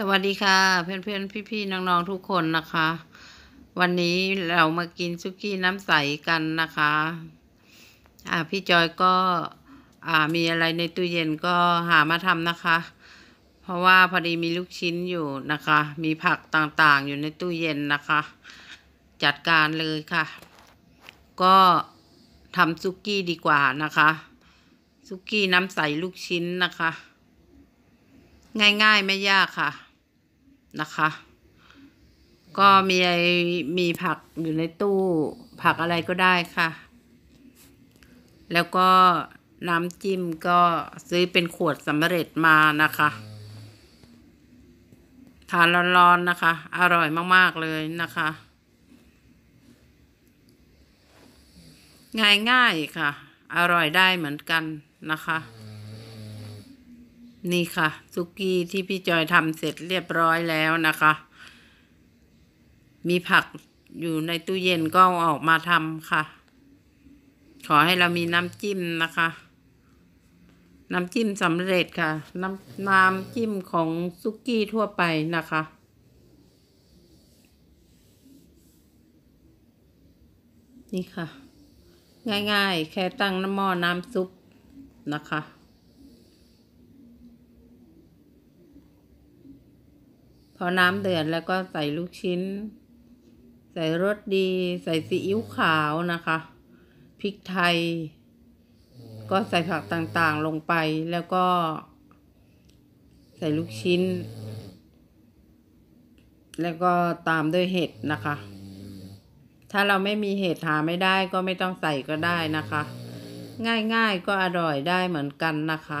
สวัสดีค่ะ เพื่อนเพื่อนพี่พี่น้องๆทุกคนนะคะ วันนี้เรามากินซุกี้น้ำใสกันนะคะอ่าพี่จอยก็ อ่ามีอะไรในตู้เย็นก็หามาทำนะคะ เพราะว่าพอดีมีลูกชิ้นอยู่นะคะ มีผักต่างๆ อยู่ในตู้เย็นนะคะ จัดการเลยค่ะ ก็ทำซุกี้ดีกว่านะคะ ซุกี้น้ำใสลูกชิ้นนะคะ ง่ายๆไม่ยากค่ะนะคะ ก็มีมีผักอยู่ในตู้ผักอะไรก็ได้ค่ะ แล้วก็น้ำจิ้มก็ซื้อเป็นขวดสำเร็จมานะคะ ทานร้อนๆนะคะ อร่อยมากๆเลยนะคะ ง่ายๆค่ะ อร่อยได้เหมือนกันนะคะนี่ค่ะซุกี้ที่พี่จอยทำเสร็จเรียบร้อยแล้วนะคะ มีผักอยู่ในตู้เย็นก็ออกมาทำค่ะ ขอให้เรามีน้ำจิ้มนะคะ น้ำจิ้มสำเร็จค่ะ น้ำน้ำจิ้มของซุกี้ทั่วไปนะคะ นี่ค่ะ ง่ายๆแค่ตั้งน้ำหม้อน้ำซุปนะคะพอน้ำเดือดแล้วก็ใส่ลูกชิ้น ใส่รสดีใส่ซีอิ๊วขาวนะคะพริกไทยก็ใส่ผักต่างๆลงไปแล้วก็ใส่ลูกชิ้น แล้วก็ตามด้วยเห็ดนะคะ ถ้าเราไม่มีเห็ดหาไม่ได้ก็ไม่ต้องใส่ก็ได้นะคะ ง่ายๆก็อร่อยได้เหมือนกันนะคะ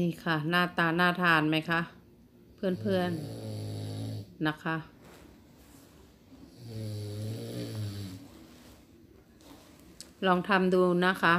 นี่ค่ะ หน้าตาน่าทานไหมคะ เพื่อนๆ นะคะ ลองทำดูนะคะ